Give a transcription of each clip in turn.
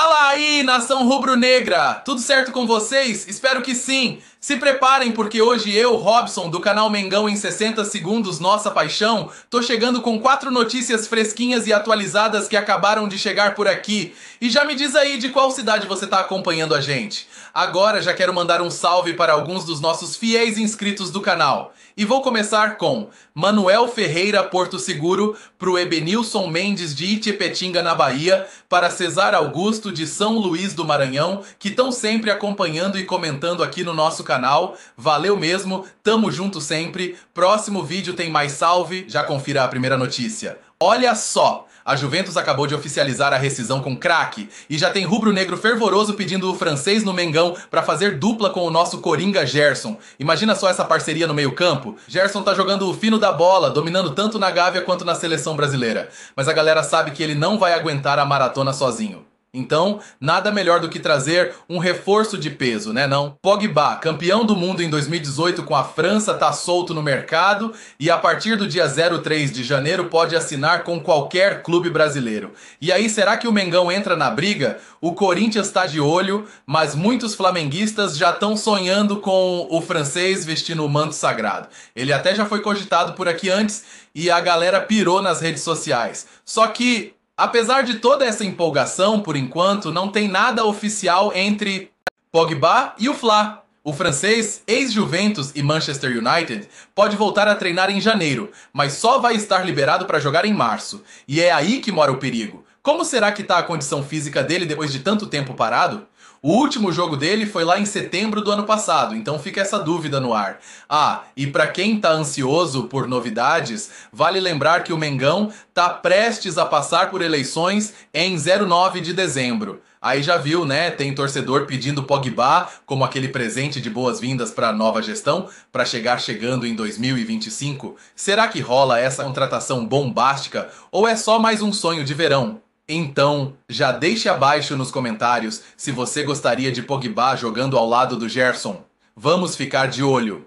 Fala aí, nação rubro-negra! Tudo certo com vocês? Espero que sim! Se preparem porque hoje eu, Robson, do canal Mengão em 60 Segundos Nossa Paixão, tô chegando com quatro notícias fresquinhas e atualizadas que acabaram de chegar por aqui. E já me diz aí de qual cidade você tá acompanhando a gente. Agora já quero mandar um salve para alguns dos nossos fiéis inscritos do canal. E vou começar com Manuel Ferreira Porto Seguro, pro Ebenilson Mendes de Itipetinga, na Bahia, para Cesar Augusto de São Luís do Maranhão, que estão sempre acompanhando e comentando aqui no nosso canal. Valeu mesmo, tamo junto sempre. Próximo vídeo tem mais salve, já confira a primeira notícia. Olha só, a Juventus acabou de oficializar a rescisão com craque e já tem rubro-negro fervoroso pedindo o francês no Mengão para fazer dupla com o nosso coringa Gerson. Imagina só essa parceria no meio-campo. Gerson tá jogando o fino da bola, dominando tanto na Gávea quanto na seleção brasileira. Mas a galera sabe que ele não vai aguentar a maratona sozinho. Então, nada melhor do que trazer um reforço de peso, né não? Pogba, campeão do mundo em 2018 com a França, tá solto no mercado e a partir do dia 03 de janeiro pode assinar com qualquer clube brasileiro. E aí, será que o Mengão entra na briga? O Corinthians tá de olho, mas muitos flamenguistas já estão sonhando com o francês vestindo o manto sagrado. Ele até já foi cogitado por aqui antes e a galera pirou nas redes sociais. Só que Apesar de toda essa empolgação, por enquanto, não tem nada oficial entre Pogba e o Fla. O francês, ex-Juventus e Manchester United, pode voltar a treinar em janeiro, mas só vai estar liberado para jogar em março. E é aí que mora o perigo. Como será que está a condição física dele depois de tanto tempo parado? O último jogo dele foi lá em setembro do ano passado, então fica essa dúvida no ar. Ah, e para quem tá ansioso por novidades, vale lembrar que o Mengão tá prestes a passar por eleições em 09 de dezembro. Aí já viu, né? Tem torcedor pedindo Pogba como aquele presente de boas-vindas para a nova gestão, para chegar chegando em 2025. Será que rola essa contratação bombástica ou é só mais um sonho de verão? Então, já deixe abaixo nos comentários se você gostaria de Pogba jogando ao lado do Gerson. Vamos ficar de olho.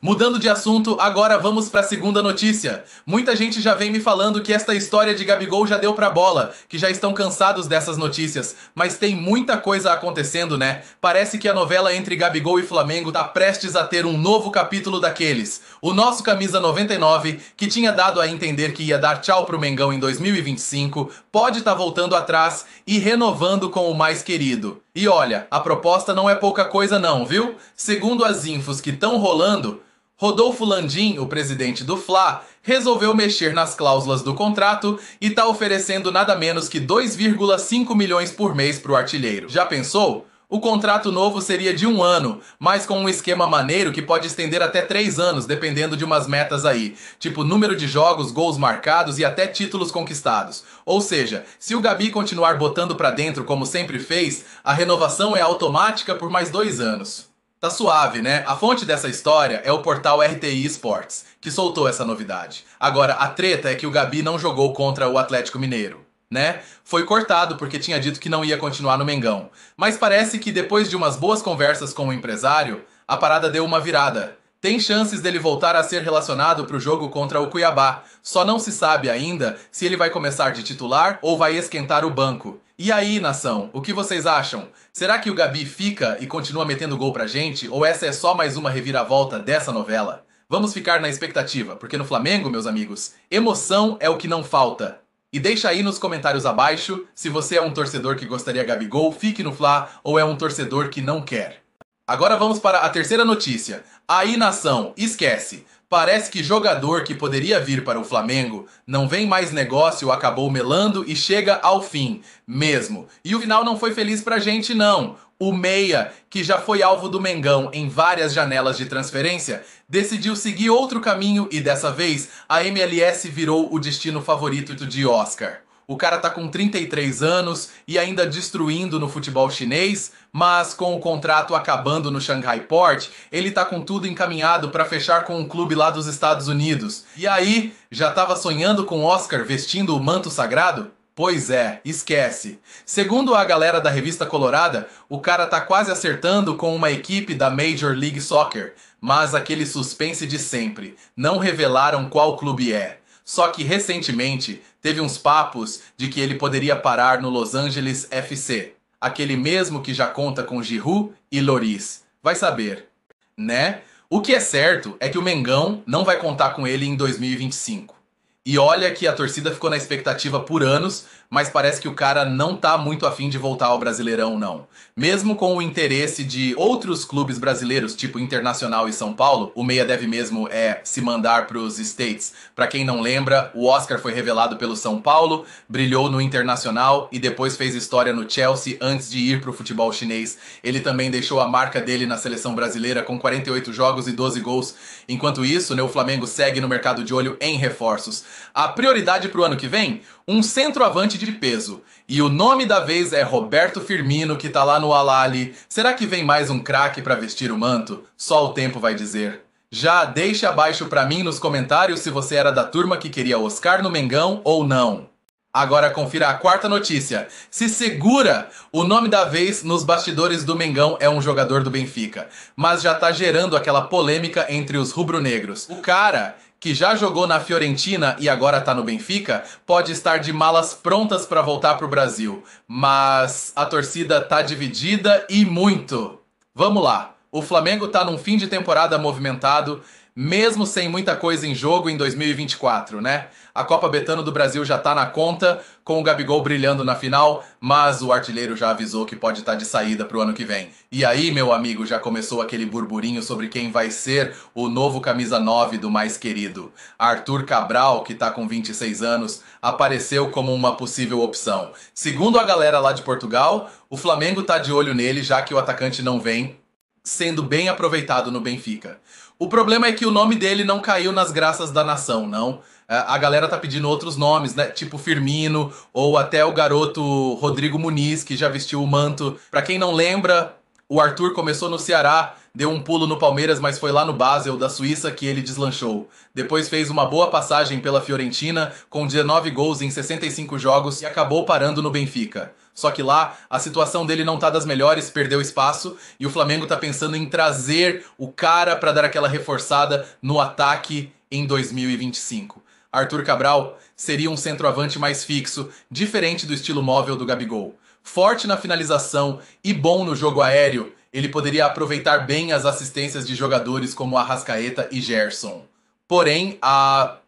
Mudando de assunto, agora vamos para a segunda notícia. Muita gente já vem me falando que esta história de Gabigol já deu pra bola, que já estão cansados dessas notícias, mas tem muita coisa acontecendo, né? Parece que a novela entre Gabigol e Flamengo tá prestes a ter um novo capítulo daqueles. O nosso camisa 99, que tinha dado a entender que ia dar tchau pro Mengão em 2025, pode estar tá voltando atrás e renovando com o mais querido. E olha, a proposta não é pouca coisa não, viu? Segundo as infos que estão rolando, Rodolfo Landim, o presidente do Fla, resolveu mexer nas cláusulas do contrato e tá oferecendo nada menos que 2,5 milhões por mês pro artilheiro. Já pensou? O contrato novo seria de um ano, mas com um esquema maneiro que pode estender até três anos, dependendo de umas metas aí, tipo número de jogos, gols marcados e até títulos conquistados. Ou seja, se o Gabi continuar botando para dentro como sempre fez, a renovação é automática por mais dois anos. Tá suave, né? A fonte dessa história é o portal RTI Sports, que soltou essa novidade. Agora, a treta é que o Gabi não jogou contra o Atlético Mineiro né? Foi cortado porque tinha dito que não ia continuar no Mengão. Mas parece que depois de umas boas conversas com o empresário, a parada deu uma virada. Tem chances dele voltar a ser relacionado para o jogo contra o Cuiabá, só não se sabe ainda se ele vai começar de titular ou vai esquentar o banco. E aí, nação, o que vocês acham? Será que o Gabi fica e continua metendo gol pra gente ou essa é só mais uma reviravolta dessa novela? Vamos ficar na expectativa, porque no Flamengo, meus amigos, emoção é o que não falta. E deixa aí nos comentários abaixo se você é um torcedor que gostaria Gabigol, fique no Fla, ou é um torcedor que não quer. Agora vamos para a terceira notícia. Aí, nação, esquece! Parece que jogador que poderia vir para o Flamengo não vem mais negócio, acabou melando e chega ao fim, mesmo. E o final não foi feliz pra gente, não. O Meia, que já foi alvo do Mengão em várias janelas de transferência, decidiu seguir outro caminho e dessa vez a MLS virou o destino favorito de Oscar. O cara tá com 33 anos e ainda destruindo no futebol chinês, mas com o contrato acabando no Shanghai Port, ele tá com tudo encaminhado para fechar com um clube lá dos Estados Unidos. E aí, já tava sonhando com Oscar vestindo o manto sagrado? Pois é, esquece. Segundo a galera da revista Colorada, o cara tá quase acertando com uma equipe da Major League Soccer, mas aquele suspense de sempre. Não revelaram qual clube é. Só que recentemente teve uns papos de que ele poderia parar no Los Angeles FC, aquele mesmo que já conta com Giroud e Loris. Vai saber, né? O que é certo é que o Mengão não vai contar com ele em 2025. E olha que a torcida ficou na expectativa por anos, mas parece que o cara não tá muito afim de voltar ao Brasileirão, não. Mesmo com o interesse de outros clubes brasileiros, tipo Internacional e São Paulo, o Meia deve mesmo é se mandar pros States. Para quem não lembra, o Oscar foi revelado pelo São Paulo, brilhou no Internacional e depois fez história no Chelsea antes de ir pro futebol chinês. Ele também deixou a marca dele na seleção brasileira com 48 jogos e 12 gols. Enquanto isso, né, o Flamengo segue no mercado de olho em reforços. A prioridade para o ano que vem? Um centroavante de peso. E o nome da vez é Roberto Firmino, que tá lá no Alali. Será que vem mais um craque para vestir o manto? Só o tempo vai dizer. Já deixa abaixo para mim nos comentários se você era da turma que queria Oscar no Mengão ou não. Agora confira a quarta notícia. Se segura! O nome da vez nos bastidores do Mengão é um jogador do Benfica, mas já tá gerando aquela polêmica entre os rubro-negros. O cara que já jogou na Fiorentina e agora tá no Benfica, pode estar de malas prontas para voltar pro Brasil. Mas a torcida tá dividida e muito. Vamos lá. O Flamengo está num fim de temporada movimentado, mesmo sem muita coisa em jogo em 2024, né? A Copa Betano do Brasil já está na conta, com o Gabigol brilhando na final, mas o artilheiro já avisou que pode estar tá de saída para o ano que vem. E aí, meu amigo, já começou aquele burburinho sobre quem vai ser o novo camisa 9 do mais querido. Arthur Cabral, que está com 26 anos, apareceu como uma possível opção. Segundo a galera lá de Portugal, o Flamengo está de olho nele, já que o atacante não vem sendo bem aproveitado no Benfica. O problema é que o nome dele não caiu nas graças da nação, não. É, a galera tá pedindo outros nomes, né? Tipo Firmino ou até o garoto Rodrigo Muniz, que já vestiu o manto. Para quem não lembra, o Arthur começou no Ceará Deu um pulo no Palmeiras, mas foi lá no Basel, da Suíça, que ele deslanchou. Depois fez uma boa passagem pela Fiorentina, com 19 gols em 65 jogos e acabou parando no Benfica. Só que lá, a situação dele não tá das melhores, perdeu espaço, e o Flamengo tá pensando em trazer o cara para dar aquela reforçada no ataque em 2025. Arthur Cabral seria um centroavante mais fixo, diferente do estilo móvel do Gabigol. Forte na finalização e bom no jogo aéreo, ele poderia aproveitar bem as assistências de jogadores como Arrascaeta e Gerson. Porém, a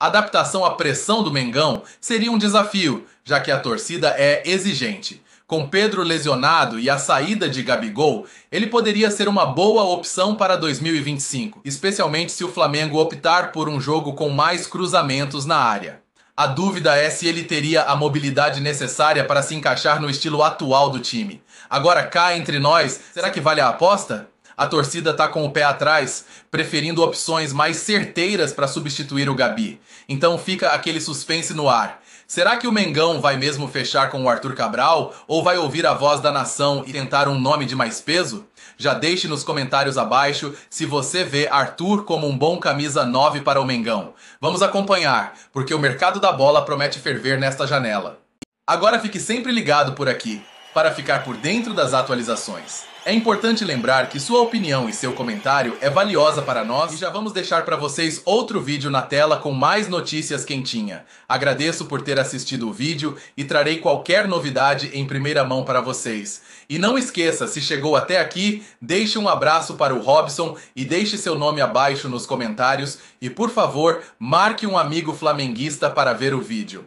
adaptação à pressão do Mengão seria um desafio, já que a torcida é exigente. Com Pedro lesionado e a saída de Gabigol, ele poderia ser uma boa opção para 2025, especialmente se o Flamengo optar por um jogo com mais cruzamentos na área. A dúvida é se ele teria a mobilidade necessária para se encaixar no estilo atual do time. Agora cá entre nós, será que vale a aposta? A torcida tá com o pé atrás, preferindo opções mais certeiras para substituir o Gabi. Então fica aquele suspense no ar. Será que o Mengão vai mesmo fechar com o Arthur Cabral ou vai ouvir a voz da nação e tentar um nome de mais peso? Já deixe nos comentários abaixo se você vê Arthur como um bom camisa 9 para o Mengão. Vamos acompanhar, porque o mercado da bola promete ferver nesta janela. Agora fique sempre ligado por aqui, para ficar por dentro das atualizações. É importante lembrar que sua opinião e seu comentário é valiosa para nós e já vamos deixar para vocês outro vídeo na tela com mais notícias quentinha. Agradeço por ter assistido o vídeo e trarei qualquer novidade em primeira mão para vocês. E não esqueça, se chegou até aqui, deixe um abraço para o Robson e deixe seu nome abaixo nos comentários e por favor, marque um amigo flamenguista para ver o vídeo.